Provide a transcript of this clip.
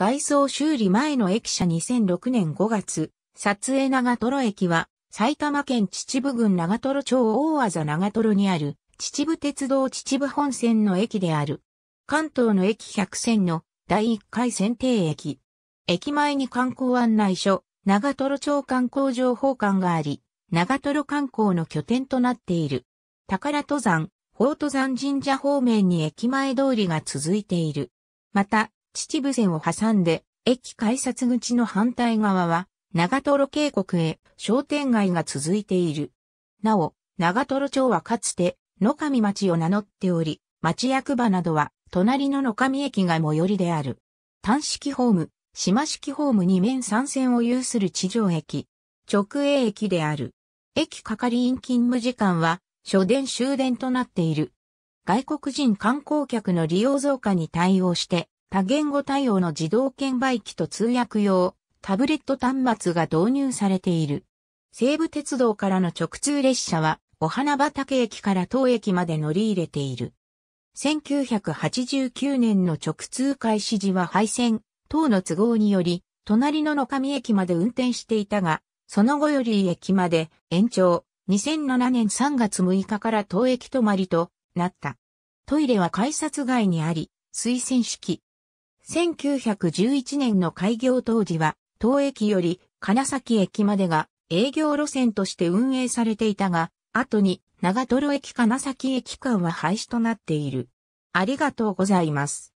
外装修理前の駅舎2006年5月、撮影長瀞駅は、埼玉県秩父郡長瀞町大技長瀞にある、秩父鉄道秩父本線の駅である。関東の駅100線の第1回選定駅。駅前に観光案内所、長瀞町観光情報館があり、長瀞観光の拠点となっている。宝登山、宝登山神社方面に駅前通りが続いている。また、秩父線を挟んで、駅改札口の反対側は、長瀞渓谷へ商店街が続いている。なお、長瀞町はかつて、野上町を名乗っており、町役場などは、隣の野上駅が最寄りである。単式ホーム、島式ホーム2面3線を有する地上駅、直営駅である。駅係員勤務時間は、初電終電となっている。外国人観光客の利用増加に対応して、多言語対応の自動券売機と通訳用タブレット端末が導入されている。西武鉄道からの直通列車は、お花畑駅から当駅まで乗り入れている。1989年の直通開始時は廃線、等の都合により、隣の野上駅まで運転していたが、その後より駅まで延長、2007年3月6日から当駅止まりとなった。トイレは改札外にあり、推薦式、1911年の開業当時は、当駅より金崎駅までが営業路線として運営されていたが、後に長泥駅金崎駅間は廃止となっている。ありがとうございます。